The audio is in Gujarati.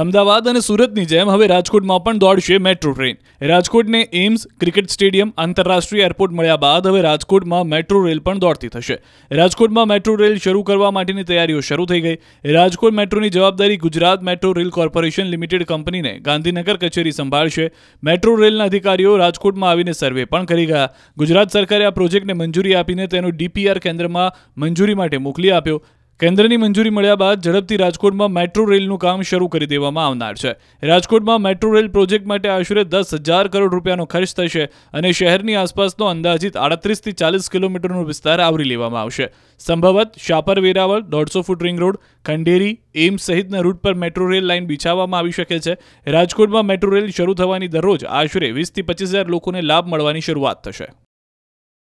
અમદાવાદ અને સુરતની જેમ હવે રાજકોટમાં પણ દોડશે મેટ્રો ટ્રેન રાજકોટને એમ્સ ક્રિકેટ સ્ટેડિયમ આંતરરાષ્ટ્રીય એરપોર્ટ મળ્યા બાદ હવે રાજકોટમાં મેટ્રો રેલ પણ દોડતી થશે રાજકોટમાં મેટ્રો રેલ શરૂ કરવા માટેની તૈયારીઓ શરૂ થઈ ગઈ રાજકોટ મેટ્રોની જવાબદારી Gujarat metro rail corporation limited કંપનીને ગાંધીનગર કચેરી સંભાળશે મેટ્રો રેલના અધિકારીઓ રાજકોટમાં આવીને સર્વે પણ કરી ગયા ગુજરાત સરકારે આ પ્રોજેક્ટને મંજૂરી આપીને તેનો ડીપીઆર કેન્દ્રમાં મંજૂરી માટે મોકલી આપ્યો કેન્દ્રની મંજૂરી મળ્યા બાદ ઝડપથી રાજકોટમાં મેટ્રો રેલનું કામ શરૂ કરી દેવામાં આવનાર છે રાજકોટમાં મેટ્રો રેલ પ્રોજેક્ટ માટે આશરે દસ હજાર કરોડ રૂપિયાનો ખર્ચ થશે અને શહેરની આસપાસનો અંદાજિત આડત્રીસથી ચાલીસ કિલોમીટરનો વિસ્તાર આવરી લેવામાં આવશે સંભવત શાપર વેરાવળ દોઢસો foot ring road Khanderi AIIMS સહિતના રૂટ પર મેટ્રો રેલ લાઇન બિછાવવામાં આવી શકે છે રાજકોટમાં મેટ્રો રેલ શરૂ થવાની દરરોજ આશરે વીસથી પચીસ હજાર લોકોને લાભ મળવાની શરૂઆત થશે